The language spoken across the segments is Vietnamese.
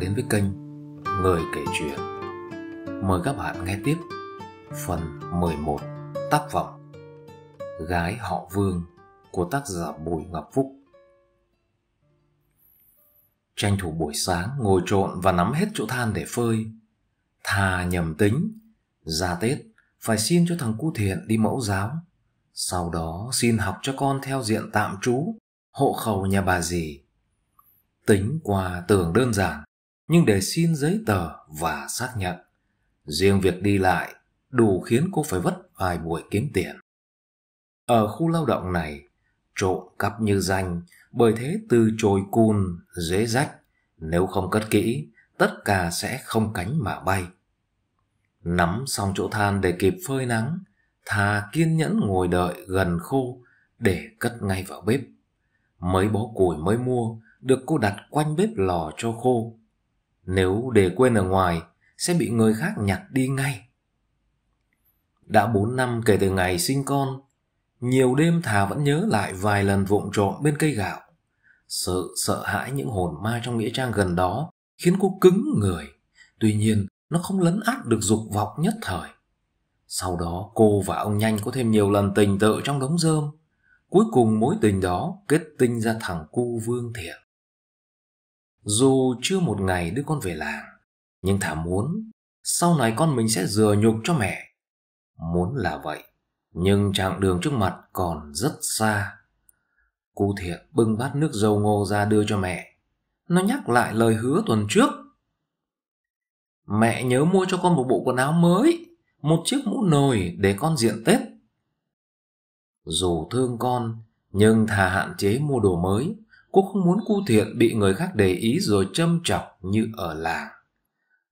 đến với kênh Người kể chuyện. Mời các bạn nghe tiếp phần 11 Tác vọng Gái họ Vương của tác giả Bùi Ngọc Phúc. Tranh thủ buổi sáng ngồi trộn và nắm hết chỗ than để phơi. Thà nhầm tính, ra Tết phải xin cho thằng Cú thiện đi mẫu giáo. Sau đó xin học cho con theo diện tạm trú, hộ khẩu nhà bà dì. Tính qua tưởng đơn giản, nhưng để xin giấy tờ và xác nhận. Riêng việc đi lại đủ khiến cô phải vất vài buổi kiếm tiền. Ở khu lao động này, trộm cắp như danh, bởi thế từ chồi cùn, dễ rách, nếu không cất kỹ, tất cả sẽ không cánh mà bay. Nắm xong chỗ than để kịp phơi nắng, thà kiên nhẫn ngồi đợi gần khô để cất ngay vào bếp. Mấy bó củi mới mua được cô đặt quanh bếp lò cho khô, nếu để quên ở ngoài Sẽ bị người khác nhặt đi ngay Đã 4 năm kể từ ngày sinh con Nhiều đêm Thà vẫn nhớ lại vài lần vụng trộm bên cây gạo sợ sợ hãi những hồn ma trong nghĩa trang gần đó Khiến cô cứng người Tuy nhiên nó không lấn át được dục vọng nhất thời Sau đó cô và ông Nhanh có thêm nhiều lần tình tự trong đống rơm Cuối cùng mối tình đó kết tinh ra thằng cu Vương Thiện. Dù chưa một ngày đứa con về làng, nhưng thả muốn sau này con mình sẽ dừa nhục cho mẹ. Muốn là vậy, nhưng chặng đường trước mặt còn rất xa. Cụ thiện bưng bát nước dâu ngô ra đưa cho mẹ. Nó nhắc lại lời hứa tuần trước. Mẹ nhớ mua cho con một bộ quần áo mới, một chiếc mũ nồi để con diện Tết. Dù thương con, nhưng thà hạn chế mua đồ mới Cô không muốn cu thiện bị người khác để ý rồi châm chọc như ở làng.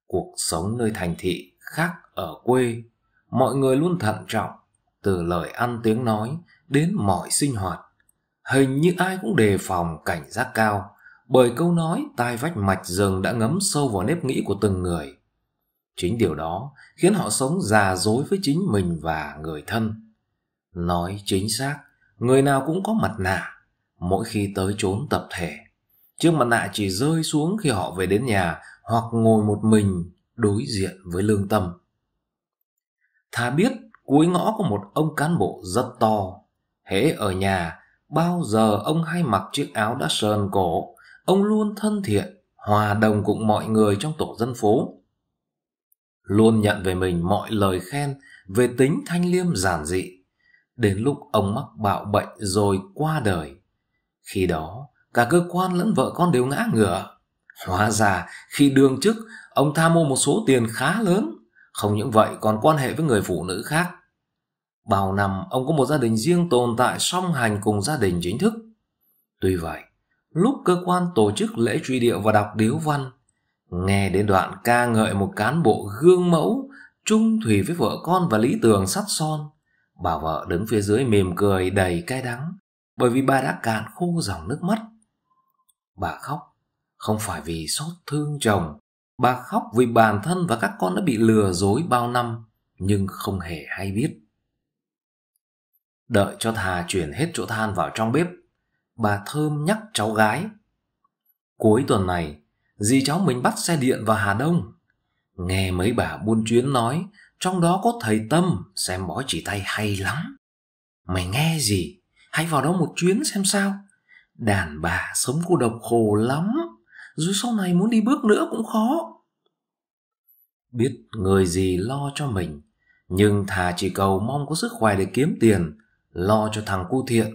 Cuộc sống nơi thành thị khác ở quê, mọi người luôn thận trọng, từ lời ăn tiếng nói đến mọi sinh hoạt. Hình như ai cũng đề phòng cảnh giác cao, bởi câu nói tai vách mạch rừng đã ngấm sâu vào nếp nghĩ của từng người. Chính điều đó khiến họ sống già dối với chính mình và người thân. Nói chính xác, người nào cũng có mặt nạ mỗi khi tới chốn tập thể. Chiếc mặt nạ chỉ rơi xuống khi họ về đến nhà hoặc ngồi một mình đối diện với lương tâm. Thà biết cuối ngõ có một ông cán bộ rất to. Hễ ở nhà, bao giờ ông hay mặc chiếc áo đã sờn cổ, ông luôn thân thiện, hòa đồng cùng mọi người trong tổ dân phố. Luôn nhận về mình mọi lời khen về tính thanh liêm giản dị. Đến lúc ông mắc bạo bệnh rồi qua đời, khi đó, cả cơ quan lẫn vợ con đều ngã ngửa. Hóa ra, khi đương chức, ông tha mua một số tiền khá lớn. Không những vậy, còn quan hệ với người phụ nữ khác. Bao năm, ông có một gia đình riêng tồn tại song hành cùng gia đình chính thức. Tuy vậy, lúc cơ quan tổ chức lễ truy điệu và đọc điếu văn, nghe đến đoạn ca ngợi một cán bộ gương mẫu, trung thủy với vợ con và lý tưởng sắt son, bà vợ đứng phía dưới mỉm cười đầy cay đắng bởi vì bà đã cạn khô dòng nước mắt. Bà khóc, không phải vì xót thương chồng, bà khóc vì bản thân và các con đã bị lừa dối bao năm, nhưng không hề hay biết. Đợi cho Thà chuyển hết chỗ than vào trong bếp, bà Thơm nhắc cháu gái. Cuối tuần này, dì cháu mình bắt xe điện vào Hà Đông. Nghe mấy bà buôn chuyến nói, trong đó có thầy Tâm xem bói chỉ tay hay lắm. Mày nghe gì? hãy vào đó một chuyến xem sao đàn bà sống cô độc khổ lắm dù sau này muốn đi bước nữa cũng khó biết người gì lo cho mình nhưng thà chỉ cầu mong có sức khỏe để kiếm tiền lo cho thằng cu thiện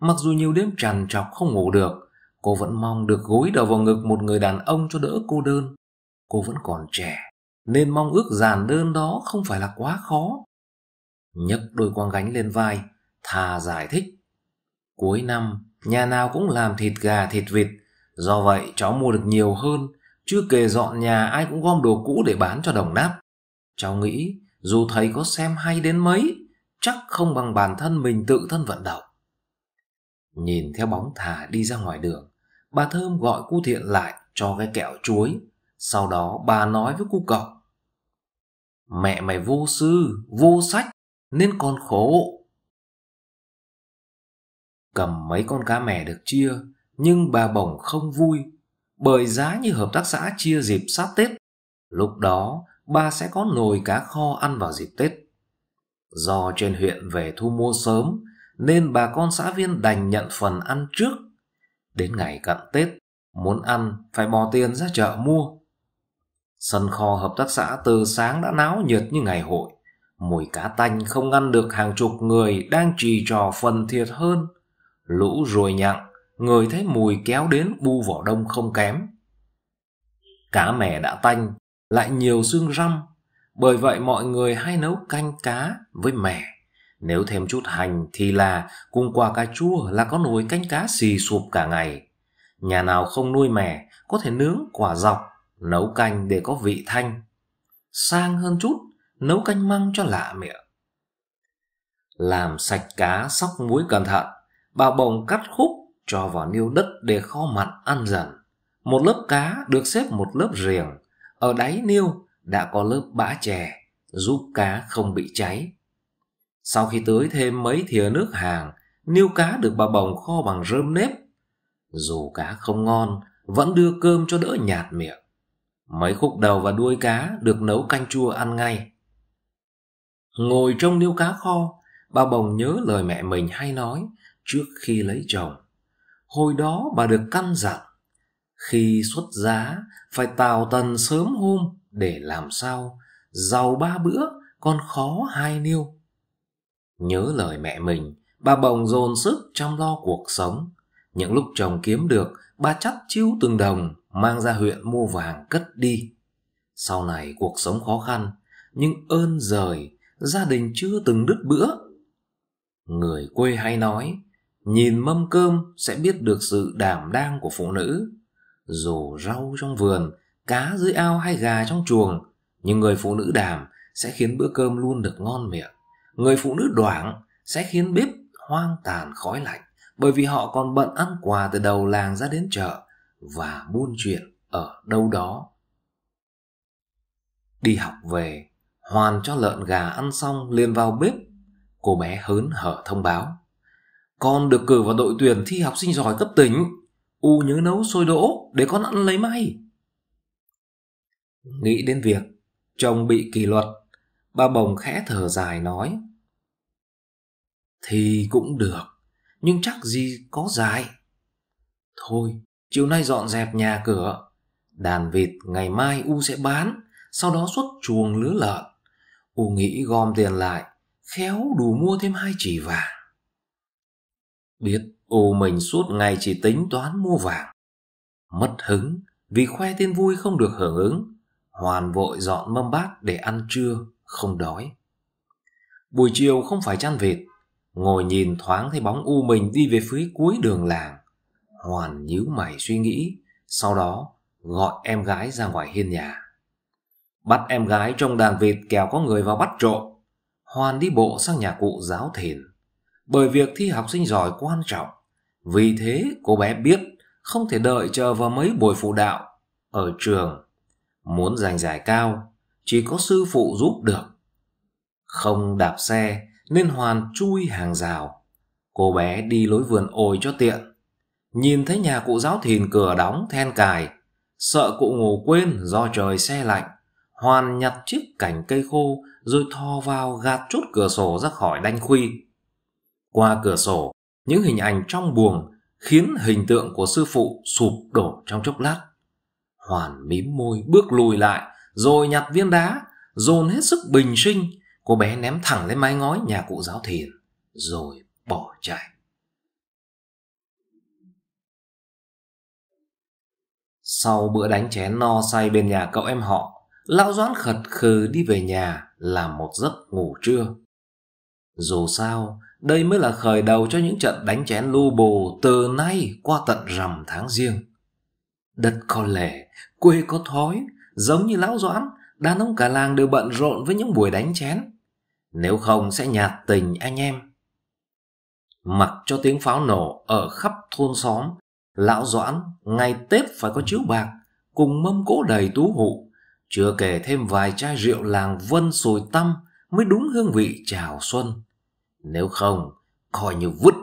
mặc dù nhiều đêm trằn trọc không ngủ được cô vẫn mong được gối đầu vào ngực một người đàn ông cho đỡ cô đơn cô vẫn còn trẻ nên mong ước giản đơn đó không phải là quá khó nhấc đôi quang gánh lên vai thà giải thích Cuối năm, nhà nào cũng làm thịt gà thịt vịt, do vậy cháu mua được nhiều hơn, chưa kể dọn nhà ai cũng gom đồ cũ để bán cho đồng nát. Cháu nghĩ dù thầy có xem hay đến mấy, chắc không bằng bản thân mình tự thân vận động. Nhìn theo bóng thả đi ra ngoài đường, bà Thơm gọi cu thiện lại cho cái kẹo chuối. Sau đó bà nói với cu cậu. Mẹ mày vô sư, vô sách, nên còn khổ cầm mấy con cá mè được chia nhưng bà bổng không vui bởi giá như hợp tác xã chia dịp sát tết lúc đó bà sẽ có nồi cá kho ăn vào dịp tết do trên huyện về thu mua sớm nên bà con xã viên đành nhận phần ăn trước đến ngày cận tết muốn ăn phải bỏ tiền ra chợ mua sân kho hợp tác xã từ sáng đã náo nhiệt như ngày hội mùi cá tanh không ngăn được hàng chục người đang trì trò phần thiệt hơn lũ rồi nhặng, người thấy mùi kéo đến bu vỏ đông không kém. Cá mè đã tanh, lại nhiều xương răm, bởi vậy mọi người hay nấu canh cá với mè. Nếu thêm chút hành thì là cùng quả cà chua là có nồi canh cá xì sụp cả ngày. Nhà nào không nuôi mè có thể nướng quả dọc, nấu canh để có vị thanh. Sang hơn chút, nấu canh măng cho lạ miệng. Làm sạch cá sóc muối cẩn thận, bà bồng cắt khúc cho vào niêu đất để kho mặn ăn dần một lớp cá được xếp một lớp riềng ở đáy niêu đã có lớp bã chè giúp cá không bị cháy sau khi tưới thêm mấy thìa nước hàng niêu cá được bà bồng kho bằng rơm nếp dù cá không ngon vẫn đưa cơm cho đỡ nhạt miệng mấy khúc đầu và đuôi cá được nấu canh chua ăn ngay ngồi trong niêu cá kho bà bồng nhớ lời mẹ mình hay nói trước khi lấy chồng hồi đó bà được căn dặn khi xuất giá phải tào tần sớm hôm để làm sao giàu ba bữa còn khó hai niêu nhớ lời mẹ mình bà bồng dồn sức chăm lo cuộc sống những lúc chồng kiếm được bà chắt chiêu từng đồng mang ra huyện mua vàng cất đi sau này cuộc sống khó khăn nhưng ơn rời gia đình chưa từng đứt bữa người quê hay nói Nhìn mâm cơm sẽ biết được sự đảm đang của phụ nữ. Dù rau trong vườn, cá dưới ao hay gà trong chuồng, nhưng người phụ nữ đảm sẽ khiến bữa cơm luôn được ngon miệng. Người phụ nữ đoảng sẽ khiến bếp hoang tàn khói lạnh bởi vì họ còn bận ăn quà từ đầu làng ra đến chợ và buôn chuyện ở đâu đó. Đi học về, Hoàn cho lợn gà ăn xong liền vào bếp. Cô bé hớn hở thông báo. Con được cử vào đội tuyển thi học sinh giỏi cấp tỉnh. U nhớ nấu sôi đỗ để con ăn lấy may. Nghĩ đến việc chồng bị kỷ luật, ba bồng khẽ thở dài nói. Thì cũng được, nhưng chắc gì có dài. Thôi, chiều nay dọn dẹp nhà cửa. Đàn vịt ngày mai U sẽ bán, sau đó xuất chuồng lứa lợn. U nghĩ gom tiền lại, khéo đủ mua thêm hai chỉ vàng. Biết u mình suốt ngày chỉ tính toán mua vàng. Mất hứng vì khoe tin vui không được hưởng ứng. Hoàn vội dọn mâm bát để ăn trưa, không đói. Buổi chiều không phải chăn vịt. Ngồi nhìn thoáng thấy bóng u mình đi về phía cuối đường làng. Hoàn nhíu mày suy nghĩ, sau đó gọi em gái ra ngoài hiên nhà. Bắt em gái trong đàn vịt kéo có người vào bắt trộm. Hoàn đi bộ sang nhà cụ giáo thiền bởi việc thi học sinh giỏi quan trọng. Vì thế cô bé biết không thể đợi chờ vào mấy buổi phụ đạo ở trường. Muốn giành giải cao, chỉ có sư phụ giúp được. Không đạp xe nên Hoàn chui hàng rào. Cô bé đi lối vườn ồi cho tiện. Nhìn thấy nhà cụ giáo thìn cửa đóng then cài. Sợ cụ ngủ quên do trời xe lạnh. Hoàn nhặt chiếc cảnh cây khô rồi thò vào gạt chút cửa sổ ra khỏi đanh khuy. Qua cửa sổ, những hình ảnh trong buồng khiến hình tượng của sư phụ sụp đổ trong chốc lát. Hoàn mím môi bước lùi lại, rồi nhặt viên đá, dồn hết sức bình sinh, cô bé ném thẳng lên mái ngói nhà cụ giáo thiền, rồi bỏ chạy. Sau bữa đánh chén no say bên nhà cậu em họ, lão doãn khật khừ đi về nhà làm một giấc ngủ trưa. Dù sao, đây mới là khởi đầu cho những trận đánh chén lu bù từ nay qua tận rằm tháng riêng. Đất có lẻ quê có thói, giống như lão Doãn, đàn ông cả làng đều bận rộn với những buổi đánh chén. Nếu không sẽ nhạt tình anh em. Mặc cho tiếng pháo nổ ở khắp thôn xóm, lão Doãn ngày Tết phải có chiếu bạc, cùng mâm cỗ đầy tú hụ. Chưa kể thêm vài chai rượu làng vân sồi tăm mới đúng hương vị chào xuân. Nếu không, coi như vứt.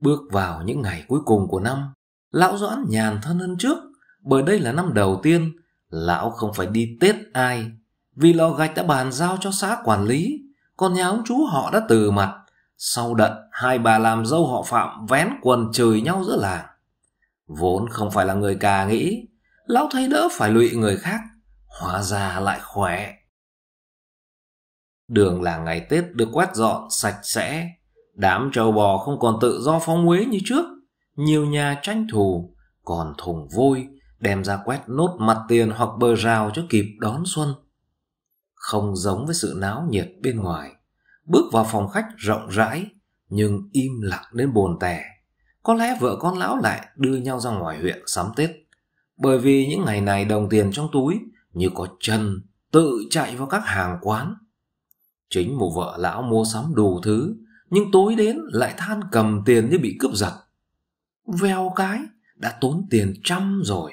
Bước vào những ngày cuối cùng của năm, lão Doãn nhàn thân hơn trước, bởi đây là năm đầu tiên lão không phải đi Tết ai, vì lò gạch đã bàn giao cho xã quản lý, còn nhà ông chú họ đã từ mặt. Sau đận, hai bà làm dâu họ Phạm vén quần chửi nhau giữa làng. Vốn không phải là người cà nghĩ, lão thấy đỡ phải lụy người khác, hóa ra lại khỏe. Đường làng ngày Tết được quét dọn, sạch sẽ. Đám trâu bò không còn tự do phóng uế như trước. Nhiều nhà tranh thủ, còn thùng vôi, đem ra quét nốt mặt tiền hoặc bờ rào cho kịp đón xuân. Không giống với sự náo nhiệt bên ngoài. Bước vào phòng khách rộng rãi, nhưng im lặng đến buồn tẻ. Có lẽ vợ con lão lại đưa nhau ra ngoài huyện sắm Tết. Bởi vì những ngày này đồng tiền trong túi như có chân tự chạy vào các hàng quán Chính mụ vợ lão mua sắm đủ thứ, nhưng tối đến lại than cầm tiền như bị cướp giật. veo cái, đã tốn tiền trăm rồi.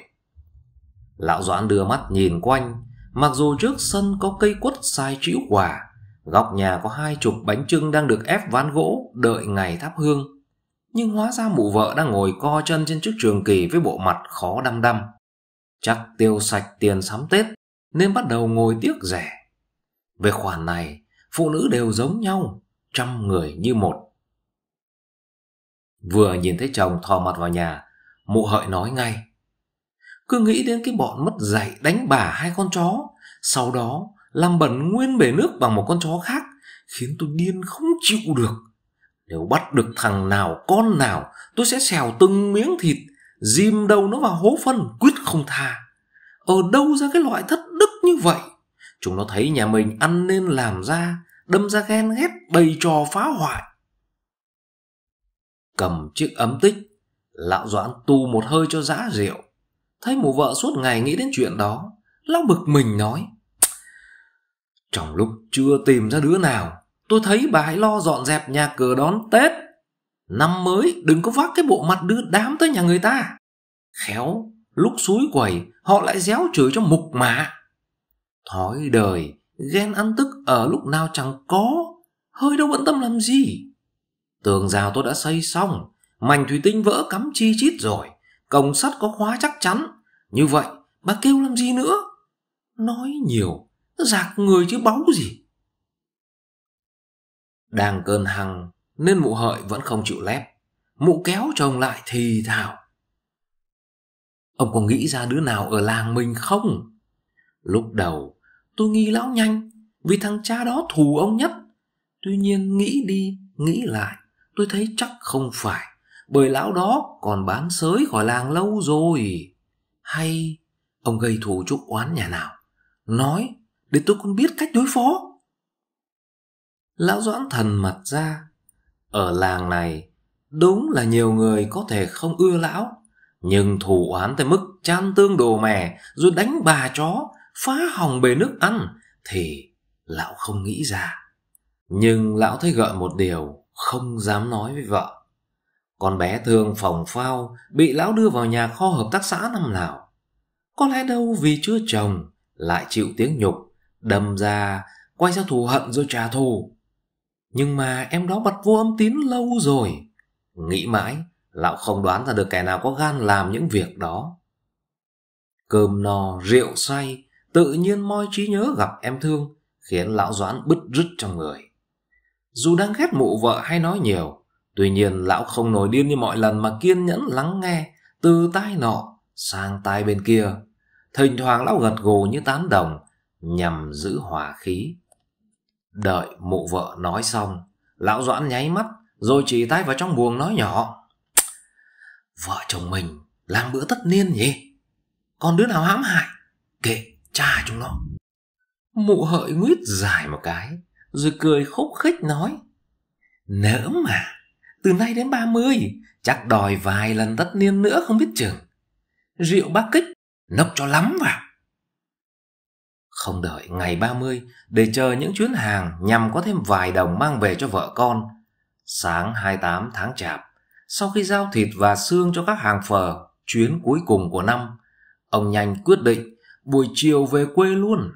Lão Doãn đưa mắt nhìn quanh, mặc dù trước sân có cây quất sai trĩu quả, góc nhà có hai chục bánh trưng đang được ép ván gỗ đợi ngày thắp hương. Nhưng hóa ra mụ vợ đang ngồi co chân trên chiếc trường kỳ với bộ mặt khó đăm đăm. Chắc tiêu sạch tiền sắm Tết nên bắt đầu ngồi tiếc rẻ. Về khoản này, phụ nữ đều giống nhau, trăm người như một. Vừa nhìn thấy chồng thò mặt vào nhà, mụ hợi nói ngay. Cứ nghĩ đến cái bọn mất dạy đánh bà hai con chó, sau đó làm bẩn nguyên bể nước bằng một con chó khác, khiến tôi điên không chịu được. Nếu bắt được thằng nào con nào, tôi sẽ xèo từng miếng thịt, dìm đầu nó vào hố phân, quyết không tha. Ở đâu ra cái loại thất đức như vậy? Chúng nó thấy nhà mình ăn nên làm ra, đâm ra ghen ghét bày trò phá hoại. Cầm chiếc ấm tích, lão doãn tu một hơi cho giã rượu. Thấy mụ vợ suốt ngày nghĩ đến chuyện đó, lão bực mình nói. Trong lúc chưa tìm ra đứa nào, tôi thấy bà hãy lo dọn dẹp nhà cửa đón Tết. Năm mới đừng có vác cái bộ mặt đưa đám tới nhà người ta. Khéo, lúc suối quẩy họ lại déo chửi cho mục mạ. Thói đời, ghen ăn tức ở lúc nào chẳng có, hơi đâu bận tâm làm gì. Tường rào tôi đã xây xong, mảnh thủy tinh vỡ cắm chi chít rồi, cổng sắt có khóa chắc chắn. Như vậy, bà kêu làm gì nữa? Nói nhiều, giạc người chứ báu gì. Đang cơn hằng nên mụ hợi vẫn không chịu lép. Mụ kéo chồng lại thì thào. Ông có nghĩ ra đứa nào ở làng mình không? Lúc đầu tôi nghi lão nhanh Vì thằng cha đó thù ông nhất Tuy nhiên nghĩ đi nghĩ lại Tôi thấy chắc không phải Bởi lão đó còn bán sới khỏi làng lâu rồi Hay ông gây thù chúc oán nhà nào Nói để tôi còn biết cách đối phó Lão Doãn Thần mặt ra Ở làng này Đúng là nhiều người có thể không ưa lão Nhưng thù oán tới mức chan tương đồ mè Rồi đánh bà chó phá hỏng bể nước ăn thì lão không nghĩ ra nhưng lão thấy gợi một điều không dám nói với vợ con bé thường phòng phao bị lão đưa vào nhà kho hợp tác xã năm nào có lẽ đâu vì chưa chồng lại chịu tiếng nhục đâm ra quay sang thù hận rồi trả thù nhưng mà em đó bật vô âm tín lâu rồi nghĩ mãi lão không đoán ra được kẻ nào có gan làm những việc đó cơm no rượu say tự nhiên moi trí nhớ gặp em thương khiến lão doãn bứt rứt trong người dù đang ghét mụ vợ hay nói nhiều tuy nhiên lão không nổi điên như mọi lần mà kiên nhẫn lắng nghe từ tai nọ sang tai bên kia thỉnh thoảng lão gật gù như tán đồng nhằm giữ hòa khí đợi mụ vợ nói xong lão doãn nháy mắt rồi chỉ tay vào trong buồng nói nhỏ vợ chồng mình làm bữa tất niên nhỉ còn đứa nào hãm hại kệ cha chúng nó mụ hợi nguyết dài một cái rồi cười khúc khích nói nỡ mà từ nay đến ba mươi chắc đòi vài lần tất niên nữa không biết chừng rượu bác kích nốc cho lắm vào không đợi ngày ba mươi để chờ những chuyến hàng nhằm có thêm vài đồng mang về cho vợ con. Sáng hai tám tháng Chạp, sau khi giao thịt và xương cho các hàng phờ chuyến cuối cùng của năm, ông nhanh quyết định buổi chiều về quê luôn.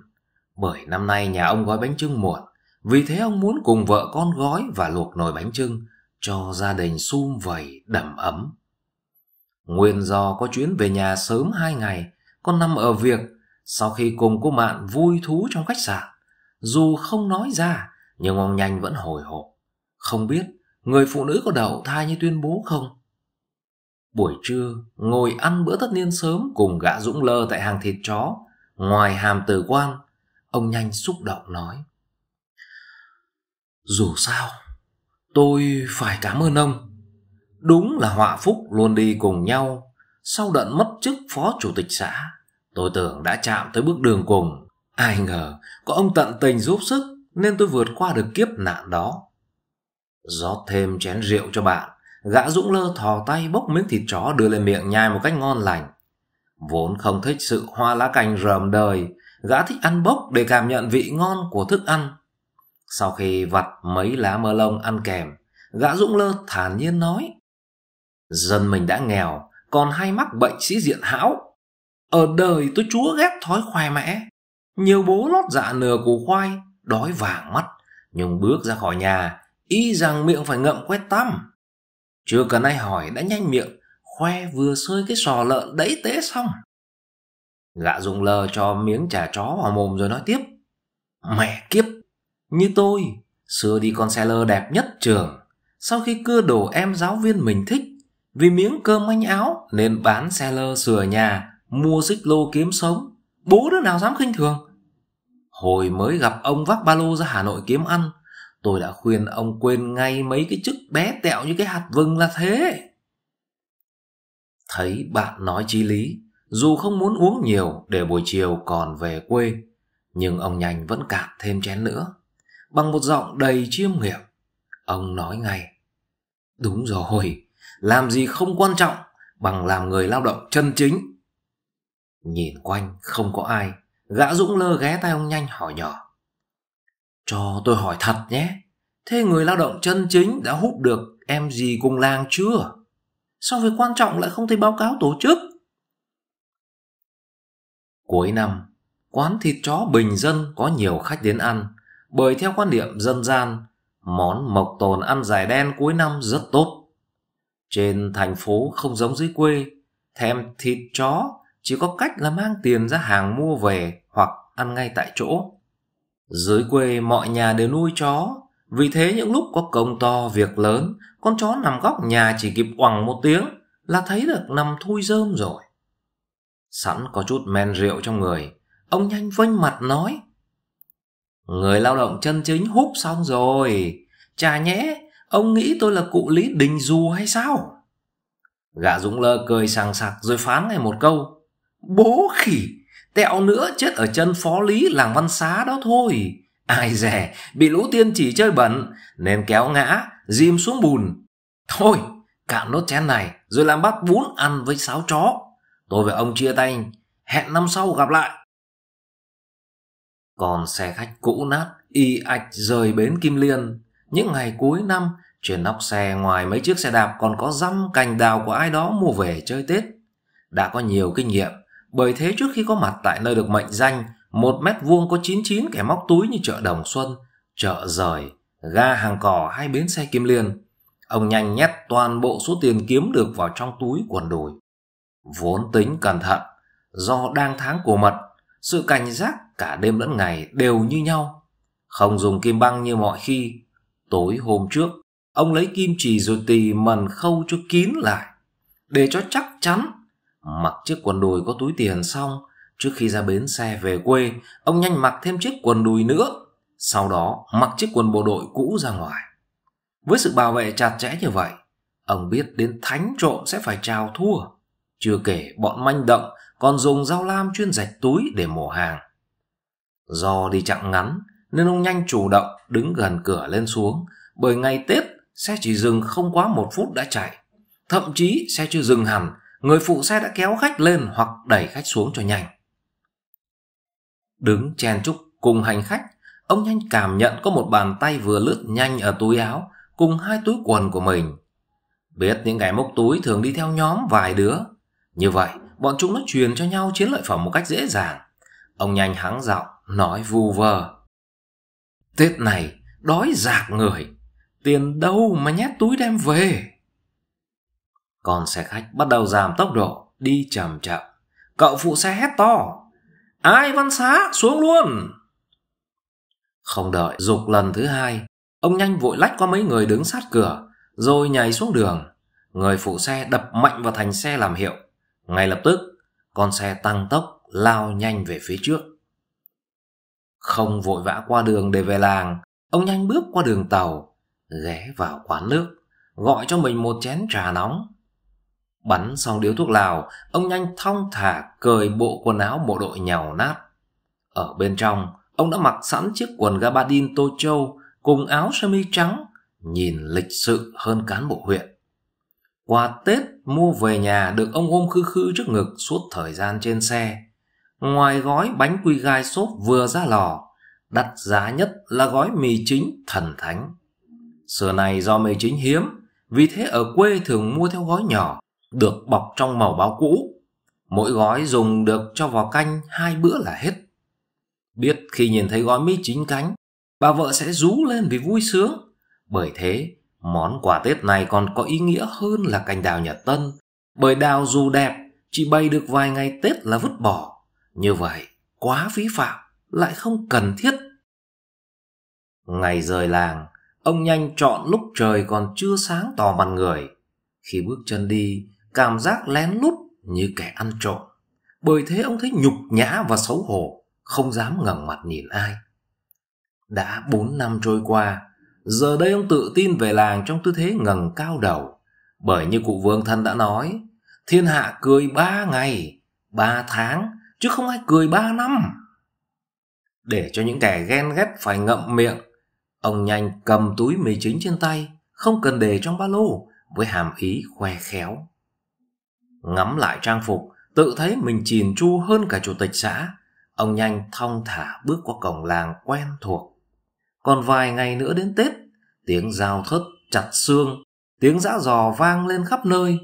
Bởi năm nay nhà ông gói bánh trưng muộn, vì thế ông muốn cùng vợ con gói và luộc nồi bánh trưng cho gia đình sum vầy đầm ấm. Nguyên do có chuyến về nhà sớm hai ngày, con nằm ở việc sau khi cùng cô bạn vui thú trong khách sạn. Dù không nói ra, nhưng ông nhanh vẫn hồi hộp. Không biết người phụ nữ có đậu thai như tuyên bố không? Buổi trưa, ngồi ăn bữa tất niên sớm cùng gã Dũng Lơ tại hàng thịt chó, ngoài hàm tử quan, ông nhanh xúc động nói. Dù sao, tôi phải cảm ơn ông. Đúng là họa phúc luôn đi cùng nhau. Sau đợn mất chức phó chủ tịch xã, tôi tưởng đã chạm tới bước đường cùng. Ai ngờ, có ông tận tình giúp sức nên tôi vượt qua được kiếp nạn đó. rót thêm chén rượu cho bạn Gã Dũng Lơ thò tay bốc miếng thịt chó đưa lên miệng nhai một cách ngon lành. Vốn không thích sự hoa lá cành rờm đời, gã thích ăn bốc để cảm nhận vị ngon của thức ăn. Sau khi vặt mấy lá mơ lông ăn kèm, gã Dũng Lơ thản nhiên nói. Dân mình đã nghèo, còn hay mắc bệnh sĩ diện hão. Ở đời tôi chúa ghét thói khoai mẽ. Nhiều bố lót dạ nửa củ khoai, đói vàng mắt. Nhưng bước ra khỏi nhà, y rằng miệng phải ngậm quét tăm. Chưa cần ai hỏi đã nhanh miệng, khoe vừa xơi cái sò lợn đẫy tế xong. Gạ dùng lờ cho miếng chả chó vào mồm rồi nói tiếp. Mẹ kiếp, như tôi, xưa đi con xe lơ đẹp nhất trường. Sau khi cưa đổ em giáo viên mình thích, vì miếng cơm manh áo nên bán xe lơ sửa nhà, mua xích lô kiếm sống. Bố đứa nào dám khinh thường. Hồi mới gặp ông vác ba lô ra Hà Nội kiếm ăn, Tôi đã khuyên ông quên ngay mấy cái chức bé tẹo như cái hạt vừng là thế. Thấy bạn nói chí lý, dù không muốn uống nhiều để buổi chiều còn về quê, nhưng ông nhanh vẫn cạn thêm chén nữa. Bằng một giọng đầy chiêm nghiệm, ông nói ngay. Đúng rồi, làm gì không quan trọng bằng làm người lao động chân chính. Nhìn quanh không có ai, gã Dũng lơ ghé tay ông nhanh hỏi nhỏ. Cho tôi hỏi thật nhé, thế người lao động chân chính đã hút được em gì cùng làng chưa? Sao việc quan trọng lại không thấy báo cáo tổ chức? Cuối năm, quán thịt chó bình dân có nhiều khách đến ăn, bởi theo quan điểm dân gian, món mộc tồn ăn dài đen cuối năm rất tốt. Trên thành phố không giống dưới quê, thèm thịt chó chỉ có cách là mang tiền ra hàng mua về hoặc ăn ngay tại chỗ. Dưới quê mọi nhà đều nuôi chó, vì thế những lúc có công to việc lớn, con chó nằm góc nhà chỉ kịp oằng một tiếng là thấy được nằm thui rơm rồi. Sẵn có chút men rượu trong người, ông nhanh vênh mặt nói. Người lao động chân chính hút xong rồi, chà nhé, ông nghĩ tôi là cụ Lý Đình Dù hay sao? Gã Dũng Lơ cười sàng sạc rồi phán ngay một câu. Bố khỉ, Tẹo nữa chết ở chân phó lý làng văn xá đó thôi. Ai rẻ, bị lũ tiên chỉ chơi bẩn, nên kéo ngã, dìm xuống bùn. Thôi, cạn nốt chén này, rồi làm bát bún ăn với sáo chó. Tôi và ông chia tay, hẹn năm sau gặp lại. Còn xe khách cũ nát, y ạch rời bến Kim Liên. Những ngày cuối năm, trên nóc xe ngoài mấy chiếc xe đạp còn có răm cành đào của ai đó mua về chơi Tết. Đã có nhiều kinh nghiệm, bởi thế trước khi có mặt tại nơi được mệnh danh, một mét vuông có 99 kẻ móc túi như chợ Đồng Xuân, chợ Rời, ga hàng cỏ hay bến xe Kim Liên. Ông nhanh nhét toàn bộ số tiền kiếm được vào trong túi quần đùi. Vốn tính cẩn thận, do đang tháng của mật, sự cảnh giác cả đêm lẫn ngày đều như nhau. Không dùng kim băng như mọi khi. Tối hôm trước, ông lấy kim chỉ rồi tì mần khâu cho kín lại, để cho chắc chắn Mặc chiếc quần đùi có túi tiền xong, trước khi ra bến xe về quê, ông nhanh mặc thêm chiếc quần đùi nữa. Sau đó mặc chiếc quần bộ đội cũ ra ngoài. Với sự bảo vệ chặt chẽ như vậy, ông biết đến thánh trộm sẽ phải trào thua. Chưa kể bọn manh động còn dùng dao lam chuyên rạch túi để mổ hàng. Do đi chặng ngắn nên ông nhanh chủ động đứng gần cửa lên xuống bởi ngày Tết xe chỉ dừng không quá một phút đã chạy. Thậm chí xe chưa dừng hẳn người phụ xe đã kéo khách lên hoặc đẩy khách xuống cho nhanh. Đứng chen chúc cùng hành khách, ông nhanh cảm nhận có một bàn tay vừa lướt nhanh ở túi áo cùng hai túi quần của mình. Biết những gái mốc túi thường đi theo nhóm vài đứa. Như vậy, bọn chúng nó truyền cho nhau chiến lợi phẩm một cách dễ dàng. Ông nhanh hắng giọng, nói vu vơ. Tết này, đói giạc người, tiền đâu mà nhét túi đem về? con xe khách bắt đầu giảm tốc độ, đi chậm chậm. Cậu phụ xe hét to. Ai văn xá, xuống luôn! Không đợi dục lần thứ hai, ông nhanh vội lách qua mấy người đứng sát cửa, rồi nhảy xuống đường. Người phụ xe đập mạnh vào thành xe làm hiệu. Ngay lập tức, con xe tăng tốc lao nhanh về phía trước. Không vội vã qua đường để về làng, ông nhanh bước qua đường tàu, ghé vào quán nước, gọi cho mình một chén trà nóng Bắn xong điếu thuốc lào, ông nhanh thong thả cởi bộ quần áo bộ đội nhàu nát. Ở bên trong, ông đã mặc sẵn chiếc quần gabardine tô châu cùng áo sơ mi trắng, nhìn lịch sự hơn cán bộ huyện. Quà Tết mua về nhà được ông ôm khư khư trước ngực suốt thời gian trên xe. Ngoài gói bánh quy gai xốp vừa ra lò, đắt giá nhất là gói mì chính thần thánh. xưa này do mì chính hiếm, vì thế ở quê thường mua theo gói nhỏ, được bọc trong màu báo cũ. Mỗi gói dùng được cho vào canh hai bữa là hết. Biết khi nhìn thấy gói mít chín cánh, bà vợ sẽ rú lên vì vui sướng. Bởi thế, món quà Tết này còn có ý nghĩa hơn là cành đào Nhật Tân. Bởi đào dù đẹp, chỉ bày được vài ngày Tết là vứt bỏ. Như vậy, quá phí phạm, lại không cần thiết. Ngày rời làng, ông nhanh chọn lúc trời còn chưa sáng tỏ mặt người. Khi bước chân đi, cảm giác lén lút như kẻ ăn trộm. Bởi thế ông thấy nhục nhã và xấu hổ, không dám ngẩng mặt nhìn ai. Đã 4 năm trôi qua, giờ đây ông tự tin về làng trong tư thế ngẩng cao đầu. Bởi như cụ vương thân đã nói, thiên hạ cười ba ngày, ba tháng, chứ không ai cười ba năm. Để cho những kẻ ghen ghét phải ngậm miệng, ông nhanh cầm túi mì chính trên tay, không cần để trong ba lô, với hàm ý khoe khéo. Ngắm lại trang phục, tự thấy mình chìn chu hơn cả chủ tịch xã. Ông nhanh thong thả bước qua cổng làng quen thuộc. Còn vài ngày nữa đến Tết, tiếng giao thất chặt xương, tiếng giã giò vang lên khắp nơi.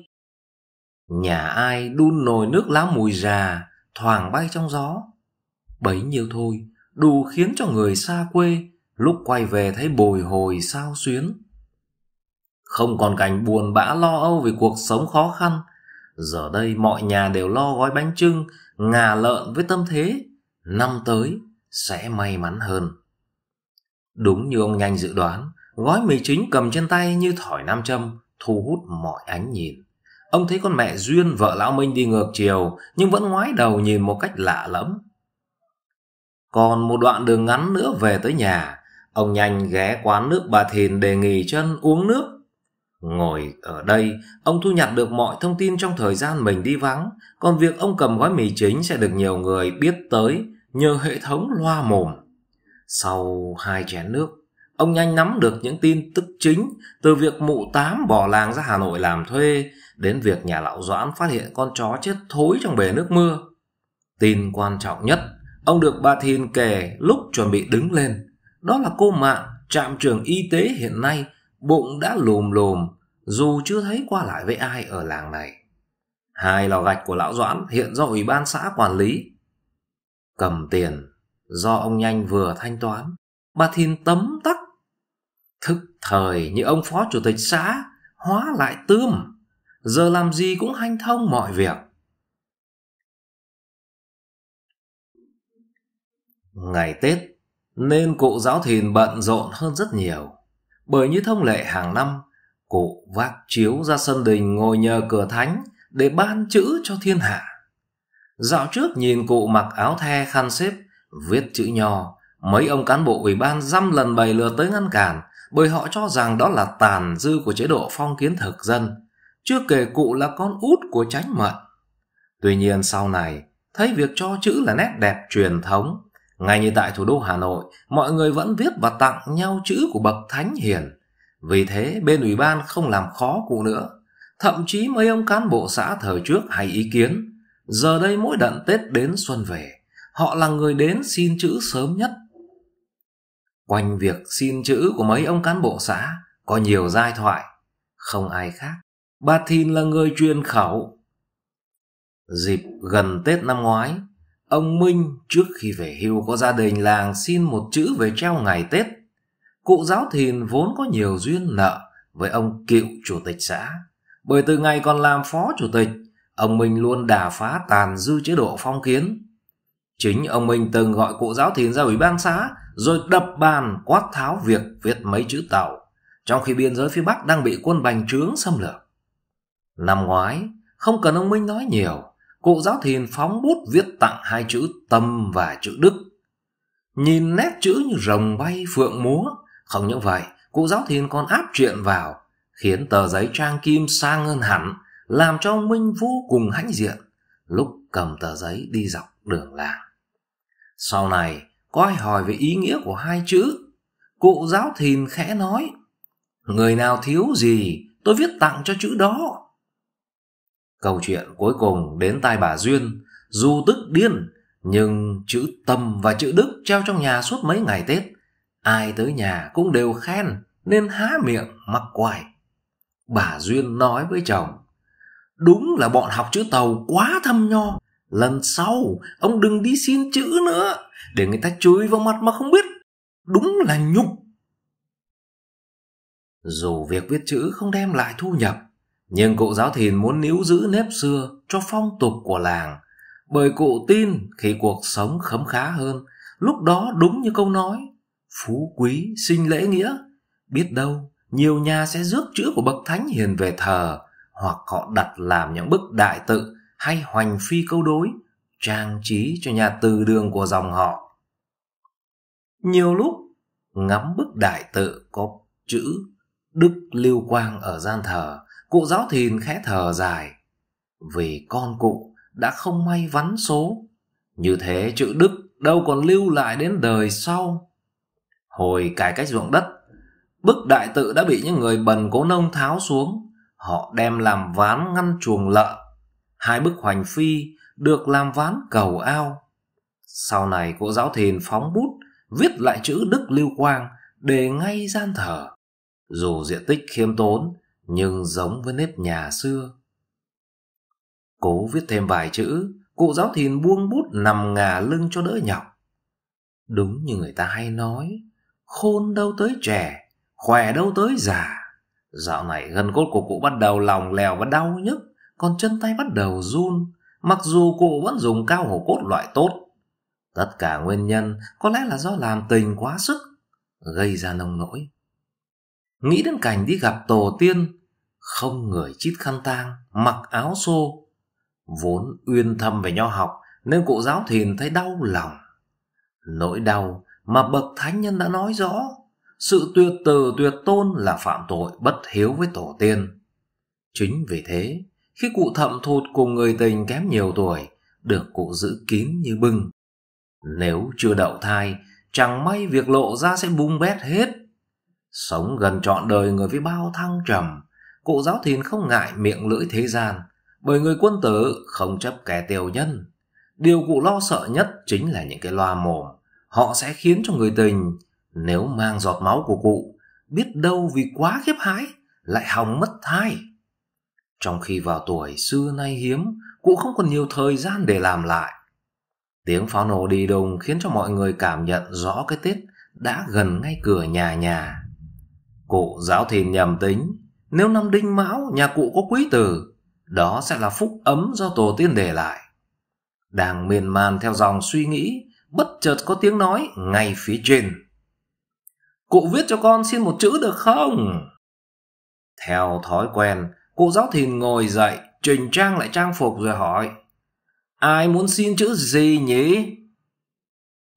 Nhà ai đun nồi nước lá mùi già, thoảng bay trong gió. Bấy nhiêu thôi, đủ khiến cho người xa quê lúc quay về thấy bồi hồi sao xuyến. Không còn cảnh buồn bã lo âu vì cuộc sống khó khăn, Giờ đây mọi nhà đều lo gói bánh trưng, ngà lợn với tâm thế. Năm tới sẽ may mắn hơn. Đúng như ông nhanh dự đoán, gói mì chính cầm trên tay như thỏi nam châm, thu hút mọi ánh nhìn. Ông thấy con mẹ Duyên vợ lão Minh đi ngược chiều nhưng vẫn ngoái đầu nhìn một cách lạ lẫm. Còn một đoạn đường ngắn nữa về tới nhà, ông nhanh ghé quán nước bà Thìn đề nghị chân uống nước Ngồi ở đây, ông thu nhặt được mọi thông tin trong thời gian mình đi vắng, còn việc ông cầm gói mì chính sẽ được nhiều người biết tới nhờ hệ thống loa mồm. Sau hai chén nước, ông nhanh nắm được những tin tức chính từ việc mụ tám bỏ làng ra Hà Nội làm thuê đến việc nhà lão Doãn phát hiện con chó chết thối trong bể nước mưa. Tin quan trọng nhất, ông được bà Thìn kể lúc chuẩn bị đứng lên. Đó là cô Mạng, trạm trường y tế hiện nay bụng đã lùm lùm dù chưa thấy qua lại với ai ở làng này. Hai lò gạch của lão Doãn hiện do ủy ban xã quản lý. Cầm tiền, do ông Nhanh vừa thanh toán, bà Thìn tấm tắc. Thức thời như ông phó chủ tịch xã, hóa lại tươm, giờ làm gì cũng hanh thông mọi việc. Ngày Tết, nên cụ giáo Thìn bận rộn hơn rất nhiều bởi như thông lệ hàng năm, cụ vác chiếu ra sân đình ngồi nhờ cửa thánh để ban chữ cho thiên hạ. Dạo trước nhìn cụ mặc áo the khăn xếp, viết chữ nho, mấy ông cán bộ ủy ban dăm lần bày lừa tới ngăn cản bởi họ cho rằng đó là tàn dư của chế độ phong kiến thực dân, chưa kể cụ là con út của tránh mận. Tuy nhiên sau này, thấy việc cho chữ là nét đẹp truyền thống, ngay như tại thủ đô Hà Nội, mọi người vẫn viết và tặng nhau chữ của bậc thánh hiền. Vì thế, bên ủy ban không làm khó cụ nữa. Thậm chí mấy ông cán bộ xã thời trước hay ý kiến, giờ đây mỗi đận Tết đến xuân về, họ là người đến xin chữ sớm nhất. Quanh việc xin chữ của mấy ông cán bộ xã, có nhiều giai thoại, không ai khác. Bà Thìn là người truyền khẩu. Dịp gần Tết năm ngoái, Ông Minh trước khi về hưu có gia đình làng xin một chữ về treo ngày Tết. Cụ giáo thìn vốn có nhiều duyên nợ với ông cựu chủ tịch xã. Bởi từ ngày còn làm phó chủ tịch, ông Minh luôn đà phá tàn dư chế độ phong kiến. Chính ông Minh từng gọi cụ giáo thìn ra ủy ban xã rồi đập bàn quát tháo việc viết mấy chữ tàu trong khi biên giới phía Bắc đang bị quân bành trướng xâm lược. Năm ngoái, không cần ông Minh nói nhiều, cụ giáo thiền phóng bút viết tặng hai chữ tâm và chữ đức. Nhìn nét chữ như rồng bay phượng múa, không những vậy, cụ giáo thiền còn áp truyện vào, khiến tờ giấy trang kim sang hơn hẳn, làm cho ông Minh vô cùng hãnh diện, lúc cầm tờ giấy đi dọc đường làng. Sau này, có ai hỏi về ý nghĩa của hai chữ, cụ giáo thìn khẽ nói, Người nào thiếu gì, tôi viết tặng cho chữ đó. Câu chuyện cuối cùng đến tai bà Duyên, dù tức điên, nhưng chữ tâm và chữ đức treo trong nhà suốt mấy ngày Tết. Ai tới nhà cũng đều khen, nên há miệng mắc quài. Bà Duyên nói với chồng, đúng là bọn học chữ tàu quá thâm nho. Lần sau, ông đừng đi xin chữ nữa, để người ta chửi vào mặt mà không biết. Đúng là nhục. Dù việc viết chữ không đem lại thu nhập, nhưng cụ giáo thìn muốn níu giữ nếp xưa cho phong tục của làng, bởi cụ tin khi cuộc sống khấm khá hơn, lúc đó đúng như câu nói, phú quý sinh lễ nghĩa, biết đâu nhiều nhà sẽ rước chữ của bậc thánh hiền về thờ, hoặc họ đặt làm những bức đại tự hay hoành phi câu đối, trang trí cho nhà từ đường của dòng họ. Nhiều lúc ngắm bức đại tự có chữ Đức Lưu Quang ở gian thờ Cụ giáo thìn khẽ thở dài Vì con cụ đã không may vắn số Như thế chữ đức đâu còn lưu lại đến đời sau Hồi cải cách ruộng đất Bức đại tự đã bị những người bần cố nông tháo xuống Họ đem làm ván ngăn chuồng lợn Hai bức hoành phi được làm ván cầu ao Sau này cụ giáo thìn phóng bút Viết lại chữ Đức Lưu Quang để ngay gian thờ Dù diện tích khiêm tốn nhưng giống với nếp nhà xưa. Cố viết thêm vài chữ, cụ giáo thìn buông bút nằm ngả lưng cho đỡ nhọc. Đúng như người ta hay nói, khôn đâu tới trẻ, khỏe đâu tới già. Dạo này gân cốt của cụ bắt đầu lòng lèo và đau nhức, còn chân tay bắt đầu run, mặc dù cụ vẫn dùng cao hổ cốt loại tốt. Tất cả nguyên nhân có lẽ là do làm tình quá sức, gây ra nông nỗi nghĩ đến cảnh đi gặp tổ tiên không người chít khăn tang mặc áo xô vốn uyên thâm về nho học nên cụ giáo thìn thấy đau lòng nỗi đau mà bậc thánh nhân đã nói rõ sự tuyệt từ tuyệt tôn là phạm tội bất hiếu với tổ tiên chính vì thế khi cụ thậm thụt cùng người tình kém nhiều tuổi được cụ giữ kín như bưng nếu chưa đậu thai chẳng may việc lộ ra sẽ bung bét hết Sống gần trọn đời người với bao thăng trầm, cụ giáo thìn không ngại miệng lưỡi thế gian, bởi người quân tử không chấp kẻ tiểu nhân. Điều cụ lo sợ nhất chính là những cái loa mồm, họ sẽ khiến cho người tình, nếu mang giọt máu của cụ, biết đâu vì quá khiếp hãi, lại hỏng mất thai. Trong khi vào tuổi xưa nay hiếm, cụ không còn nhiều thời gian để làm lại. Tiếng pháo nổ đi đùng khiến cho mọi người cảm nhận rõ cái Tết đã gần ngay cửa nhà nhà. Cụ giáo thìn nhầm tính, nếu năm đinh mão nhà cụ có quý tử, đó sẽ là phúc ấm do tổ tiên để lại. Đang miên man theo dòng suy nghĩ, bất chợt có tiếng nói ngay phía trên. Cụ viết cho con xin một chữ được không? Theo thói quen, cụ giáo thìn ngồi dậy, trình trang lại trang phục rồi hỏi. Ai muốn xin chữ gì nhỉ?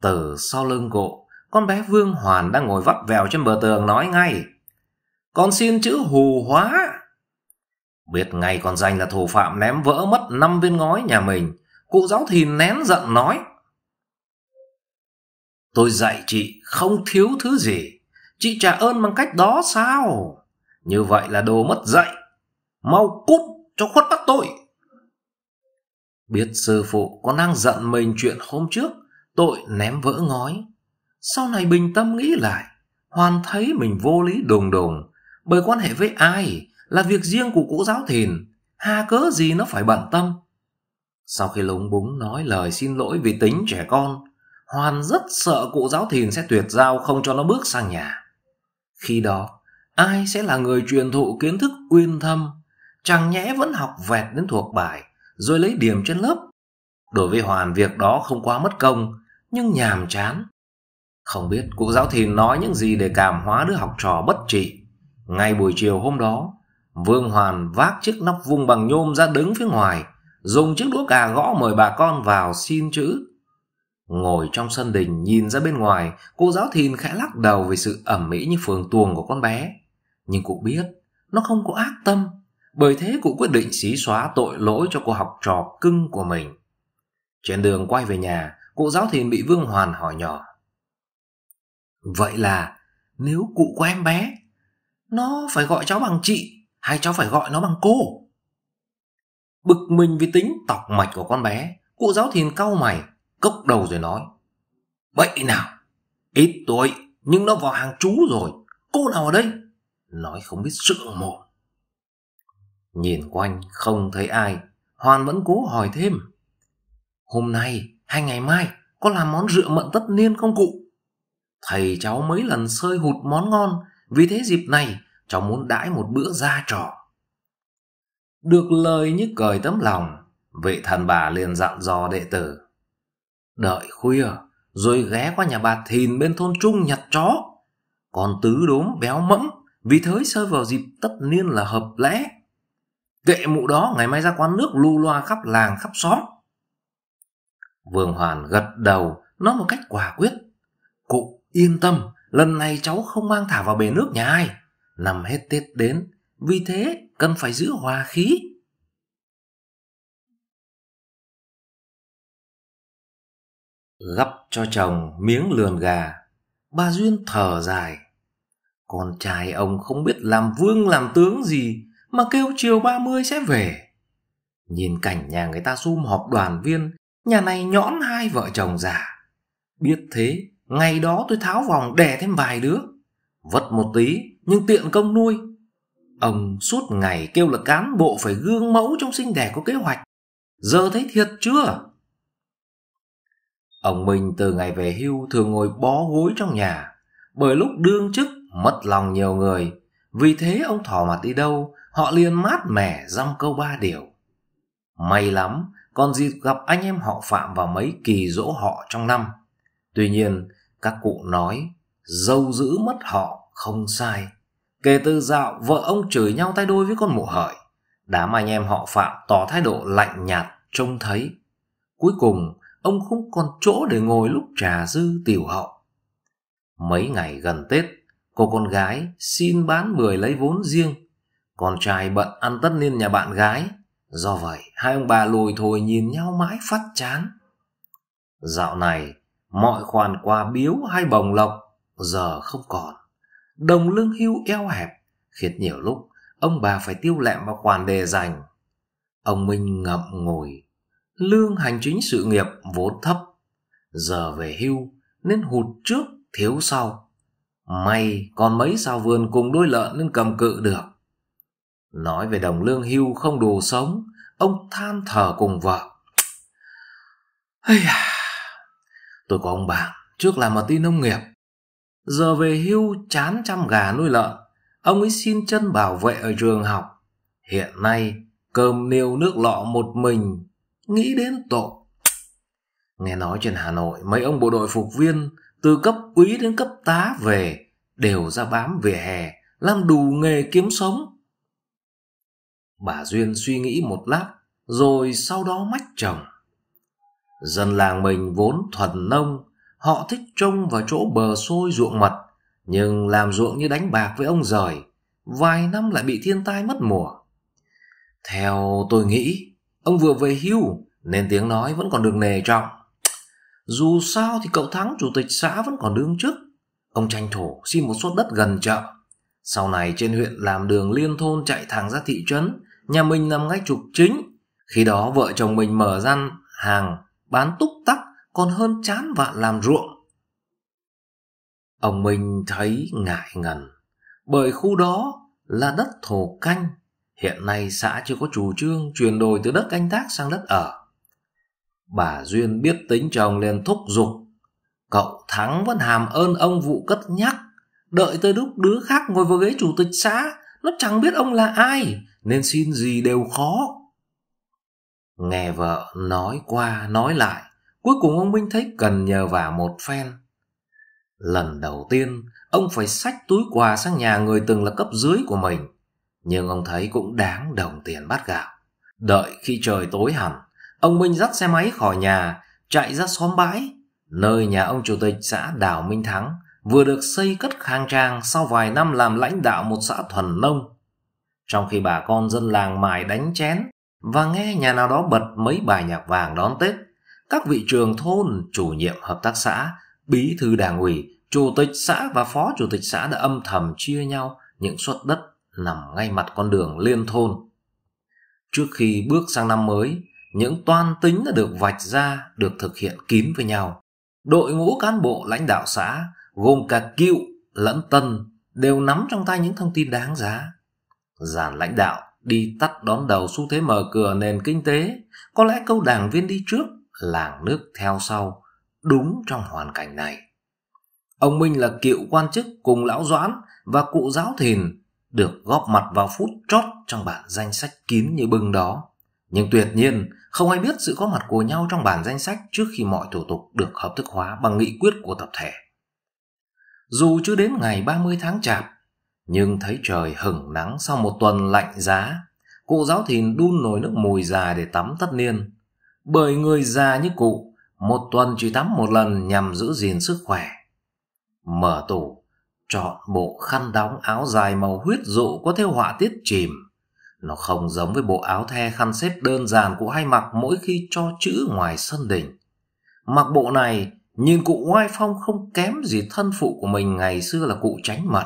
Từ sau lưng cụ, con bé Vương Hoàn đang ngồi vắt vèo trên bờ tường nói ngay. Con xin chữ hù hóa. Biết ngay con danh là thủ phạm ném vỡ mất năm viên ngói nhà mình. Cụ giáo thì nén giận nói. Tôi dạy chị không thiếu thứ gì. Chị trả ơn bằng cách đó sao? Như vậy là đồ mất dạy. Mau cút cho khuất bắt tôi. Biết sư phụ con đang giận mình chuyện hôm trước, tội ném vỡ ngói. Sau này bình tâm nghĩ lại, hoàn thấy mình vô lý đùng đùng, bởi quan hệ với ai là việc riêng của cụ giáo thìn hà cớ gì nó phải bận tâm sau khi lúng búng nói lời xin lỗi vì tính trẻ con hoàn rất sợ cụ giáo thìn sẽ tuyệt giao không cho nó bước sang nhà khi đó ai sẽ là người truyền thụ kiến thức uyên thâm chẳng nhẽ vẫn học vẹt đến thuộc bài rồi lấy điểm trên lớp đối với hoàn việc đó không quá mất công nhưng nhàm chán không biết cụ giáo thìn nói những gì để cảm hóa đứa học trò bất trị ngày buổi chiều hôm đó, Vương Hoàn vác chiếc nóc vung bằng nhôm ra đứng phía ngoài, dùng chiếc đũa cà gõ mời bà con vào xin chữ. Ngồi trong sân đình nhìn ra bên ngoài, cô giáo thìn khẽ lắc đầu vì sự ẩm mỹ như phường tuồng của con bé. Nhưng cụ biết, nó không có ác tâm, bởi thế cụ quyết định xí xóa tội lỗi cho cô học trò cưng của mình. Trên đường quay về nhà, cụ giáo thìn bị Vương Hoàn hỏi nhỏ. Vậy là, nếu cụ của em bé nó phải gọi cháu bằng chị hay cháu phải gọi nó bằng cô bực mình vì tính tọc mạch của con bé cụ giáo thìn cau mày cốc đầu rồi nói bậy nào ít tuổi nhưng nó vào hàng chú rồi cô nào ở đây nói không biết sượng mồm nhìn quanh không thấy ai hoàn vẫn cố hỏi thêm hôm nay hay ngày mai có làm món rượu mận tất niên không cụ thầy cháu mấy lần sơi hụt món ngon vì thế dịp này cháu muốn đãi một bữa ra trò. Được lời như cười tấm lòng, vị thần bà liền dặn dò đệ tử. Đợi khuya, rồi ghé qua nhà bà Thìn bên thôn Trung nhặt chó. Còn tứ đốm béo mẫm, vì thới sơ vào dịp tất niên là hợp lẽ. Kệ mụ đó ngày mai ra quán nước lu loa khắp làng khắp xóm. Vương Hoàn gật đầu, nói một cách quả quyết. Cụ yên tâm, lần này cháu không mang thả vào bể nước nhà ai nằm hết tết đến vì thế cần phải giữ hòa khí gắp cho chồng miếng lườn gà ba duyên thở dài con trai ông không biết làm vương làm tướng gì mà kêu chiều ba mươi sẽ về nhìn cảnh nhà người ta sum họp đoàn viên nhà này nhõn hai vợ chồng già biết thế Ngày đó tôi tháo vòng đẻ thêm vài đứa vật một tí nhưng tiện công nuôi Ông suốt ngày kêu là cán bộ phải gương mẫu trong sinh đẻ có kế hoạch Giờ thấy thiệt chưa? Ông mình từ ngày về hưu thường ngồi bó gối trong nhà Bởi lúc đương chức mất lòng nhiều người Vì thế ông thỏ mặt đi đâu Họ liền mát mẻ dăm câu ba điều May lắm còn dịp gặp anh em họ Phạm vào mấy kỳ dỗ họ trong năm Tuy nhiên, các cụ nói, dâu giữ mất họ không sai. Kể từ dạo, vợ ông chửi nhau tay đôi với con mụ hợi. Đám anh em họ Phạm tỏ thái độ lạnh nhạt, trông thấy. Cuối cùng, ông không còn chỗ để ngồi lúc trà dư tiểu hậu. Mấy ngày gần Tết, cô con gái xin bán bưởi lấy vốn riêng. Con trai bận ăn tất niên nhà bạn gái. Do vậy, hai ông bà lùi thồi nhìn nhau mãi phát chán. Dạo này, mọi khoản quà biếu hay bồng lộc giờ không còn đồng lương hưu eo hẹp khiến nhiều lúc ông bà phải tiêu lẹm vào khoản đề dành ông minh ngậm ngùi lương hành chính sự nghiệp vốn thấp giờ về hưu nên hụt trước thiếu sau may còn mấy sao vườn cùng đôi lợn nên cầm cự được nói về đồng lương hưu không đủ sống ông than thở cùng vợ ây à Tôi có ông bà, trước làm ở ty nông nghiệp. Giờ về hưu chán chăm gà nuôi lợn, ông ấy xin chân bảo vệ ở trường học. Hiện nay, cơm niêu nước lọ một mình, nghĩ đến tội. Nghe nói trên Hà Nội, mấy ông bộ đội phục viên từ cấp úy đến cấp tá về đều ra bám vỉa hè, làm đủ nghề kiếm sống. Bà Duyên suy nghĩ một lát, rồi sau đó mách chồng. Dân làng mình vốn thuần nông, họ thích trông vào chỗ bờ sôi ruộng mật, nhưng làm ruộng như đánh bạc với ông giời, vài năm lại bị thiên tai mất mùa. Theo tôi nghĩ, ông vừa về hưu nên tiếng nói vẫn còn được nề trọng. Dù sao thì cậu Thắng chủ tịch xã vẫn còn đương chức. Ông tranh thủ xin một suất đất gần chợ. Sau này trên huyện làm đường liên thôn chạy thẳng ra thị trấn, nhà mình nằm ngay trục chính. Khi đó vợ chồng mình mở gian hàng bán túc tắc còn hơn chán vạn làm ruộng. Ông Minh thấy ngại ngần, bởi khu đó là đất thổ canh, hiện nay xã chưa có chủ trương chuyển đổi từ đất canh tác sang đất ở. Bà Duyên biết tính chồng liền thúc giục, cậu Thắng vẫn hàm ơn ông vụ cất nhắc, đợi tới lúc đứa khác ngồi vào ghế chủ tịch xã, nó chẳng biết ông là ai, nên xin gì đều khó. Nghe vợ nói qua nói lại, cuối cùng ông Minh thấy cần nhờ vả một phen. Lần đầu tiên, ông phải xách túi quà sang nhà người từng là cấp dưới của mình, nhưng ông thấy cũng đáng đồng tiền bát gạo. Đợi khi trời tối hẳn, ông Minh dắt xe máy khỏi nhà, chạy ra xóm bãi, nơi nhà ông chủ tịch xã Đào Minh Thắng vừa được xây cất khang trang sau vài năm làm lãnh đạo một xã thuần nông. Trong khi bà con dân làng mài đánh chén, và nghe nhà nào đó bật mấy bài nhạc vàng đón Tết. Các vị trường thôn, chủ nhiệm hợp tác xã, bí thư đảng ủy, chủ tịch xã và phó chủ tịch xã đã âm thầm chia nhau những suất đất nằm ngay mặt con đường liên thôn. Trước khi bước sang năm mới, những toan tính đã được vạch ra, được thực hiện kín với nhau. Đội ngũ cán bộ lãnh đạo xã, gồm cả cựu lẫn tân, đều nắm trong tay những thông tin đáng giá. Giàn lãnh đạo đi tắt đón đầu xu thế mở cửa nền kinh tế, có lẽ câu đảng viên đi trước, làng nước theo sau, đúng trong hoàn cảnh này. Ông Minh là cựu quan chức cùng lão Doãn và cụ giáo thìn được góp mặt vào phút chót trong bản danh sách kín như bưng đó. Nhưng tuyệt nhiên, không ai biết sự có mặt của nhau trong bản danh sách trước khi mọi thủ tục được hợp thức hóa bằng nghị quyết của tập thể. Dù chưa đến ngày 30 tháng chạp, nhưng thấy trời hửng nắng sau một tuần lạnh giá, cụ giáo thìn đun nồi nước mùi già để tắm tất niên. Bởi người già như cụ, một tuần chỉ tắm một lần nhằm giữ gìn sức khỏe. Mở tủ, chọn bộ khăn đóng áo dài màu huyết dụ có theo họa tiết chìm. Nó không giống với bộ áo the khăn xếp đơn giản cụ hay mặc mỗi khi cho chữ ngoài sân đỉnh. Mặc bộ này, nhìn cụ oai phong không kém gì thân phụ của mình ngày xưa là cụ tránh mật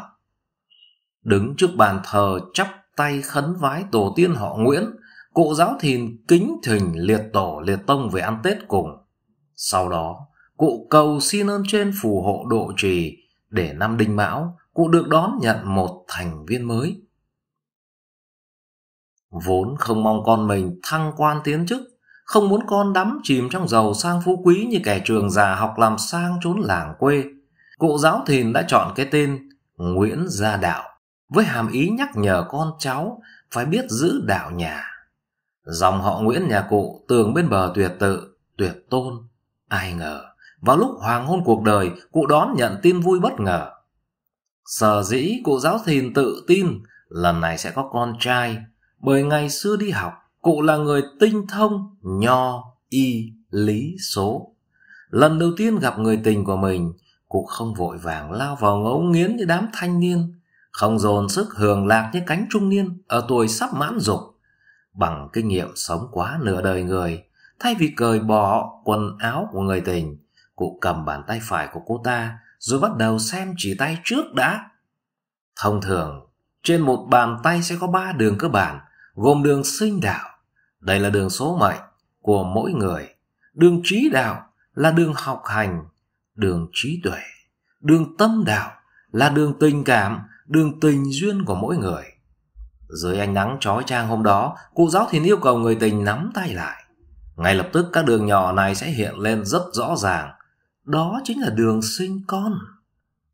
đứng trước bàn thờ chắp tay khấn vái tổ tiên họ Nguyễn, cụ giáo thìn kính thỉnh liệt tổ liệt tông về ăn Tết cùng. Sau đó, cụ cầu xin ơn trên phù hộ độ trì để năm đinh mão cụ được đón nhận một thành viên mới. Vốn không mong con mình thăng quan tiến chức, không muốn con đắm chìm trong giàu sang phú quý như kẻ trường già học làm sang trốn làng quê. Cụ giáo thìn đã chọn cái tên Nguyễn Gia Đạo với hàm ý nhắc nhở con cháu phải biết giữ đạo nhà. Dòng họ Nguyễn nhà cụ tường bên bờ tuyệt tự, tuyệt tôn. Ai ngờ, vào lúc hoàng hôn cuộc đời, cụ đón nhận tin vui bất ngờ. Sở dĩ cụ giáo thìn tự tin lần này sẽ có con trai, bởi ngày xưa đi học, cụ là người tinh thông, nho, y, lý, số. Lần đầu tiên gặp người tình của mình, cụ không vội vàng lao vào ngấu nghiến như đám thanh niên, không dồn sức hưởng lạc như cánh trung niên ở tuổi sắp mãn dục. Bằng kinh nghiệm sống quá nửa đời người, thay vì cởi bỏ quần áo của người tình, cụ cầm bàn tay phải của cô ta rồi bắt đầu xem chỉ tay trước đã. Thông thường, trên một bàn tay sẽ có ba đường cơ bản, gồm đường sinh đạo, đây là đường số mệnh của mỗi người, đường trí đạo là đường học hành, đường trí tuệ, đường tâm đạo là đường tình cảm đường tình duyên của mỗi người. Dưới ánh nắng trói trang hôm đó, cụ giáo thì yêu cầu người tình nắm tay lại. Ngay lập tức các đường nhỏ này sẽ hiện lên rất rõ ràng. Đó chính là đường sinh con.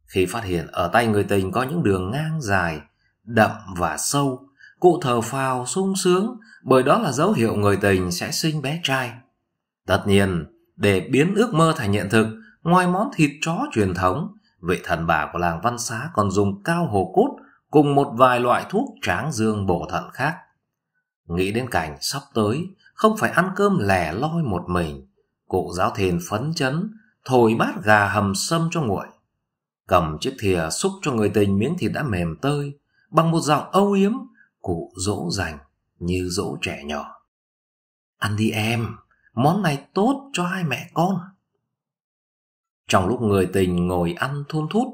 Khi phát hiện ở tay người tình có những đường ngang dài, đậm và sâu, cụ thờ phào sung sướng bởi đó là dấu hiệu người tình sẽ sinh bé trai. Tất nhiên, để biến ước mơ thành hiện thực, ngoài món thịt chó truyền thống, Vị thần bà của làng Văn Xá còn dùng cao hồ cốt cùng một vài loại thuốc tráng dương bổ thận khác. Nghĩ đến cảnh sắp tới, không phải ăn cơm lẻ loi một mình, cụ giáo thiền phấn chấn, thổi bát gà hầm sâm cho nguội. Cầm chiếc thìa xúc cho người tình miếng thịt đã mềm tơi, bằng một giọng âu yếm, cụ dỗ dành như dỗ trẻ nhỏ. Ăn đi em, món này tốt cho hai mẹ con. Trong lúc người tình ngồi ăn thun thút,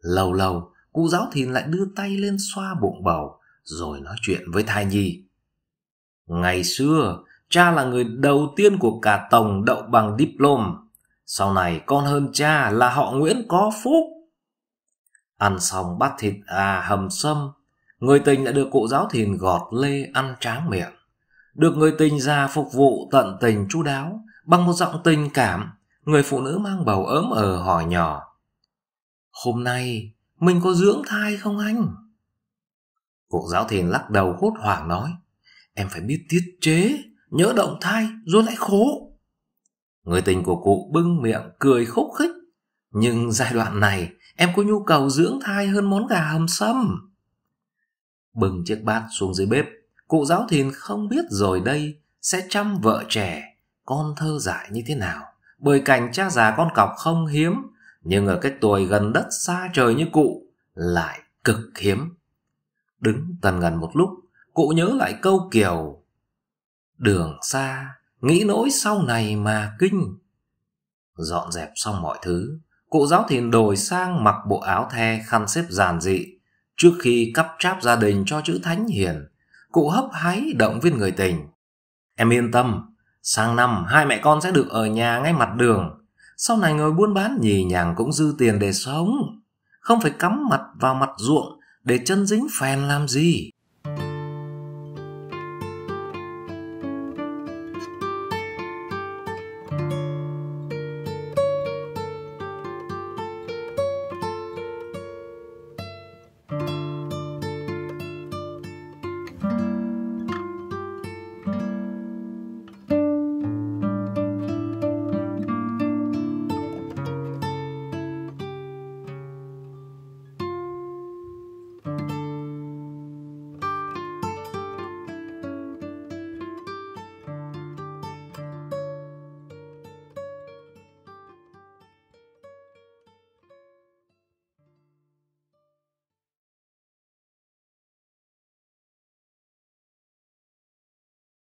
lâu lâu cụ giáo thìn lại đưa tay lên xoa bụng bầu rồi nói chuyện với thai nhi. Ngày xưa, cha là người đầu tiên của cả tổng đậu bằng diplom. Sau này con hơn cha là họ Nguyễn có phúc. Ăn xong bát thịt à hầm sâm, người tình đã được cụ giáo thìn gọt lê ăn tráng miệng. Được người tình già phục vụ tận tình chu đáo bằng một giọng tình cảm Người phụ nữ mang bầu ớm ờ hỏi nhỏ Hôm nay mình có dưỡng thai không anh? Cụ giáo thiền lắc đầu hốt hoảng nói Em phải biết tiết chế Nhớ động thai rồi lại khổ Người tình của cụ bưng miệng cười khúc khích Nhưng giai đoạn này Em có nhu cầu dưỡng thai hơn món gà hầm sâm Bưng chiếc bát xuống dưới bếp Cụ giáo thiền không biết rồi đây Sẽ chăm vợ trẻ Con thơ dại như thế nào bởi cành cha già con cọc không hiếm, nhưng ở cái tuổi gần đất xa trời như cụ lại cực hiếm. Đứng tần ngần một lúc, cụ nhớ lại câu kiều Đường xa, nghĩ nỗi sau này mà kinh. Dọn dẹp xong mọi thứ, cụ giáo thìn đổi sang mặc bộ áo the khăn xếp giản dị. Trước khi cắp tráp gia đình cho chữ thánh hiền, cụ hấp hái động viên người tình. Em yên tâm, Sang năm, hai mẹ con sẽ được ở nhà ngay mặt đường. Sau này người buôn bán nhì nhàng cũng dư tiền để sống. Không phải cắm mặt vào mặt ruộng để chân dính phèn làm gì.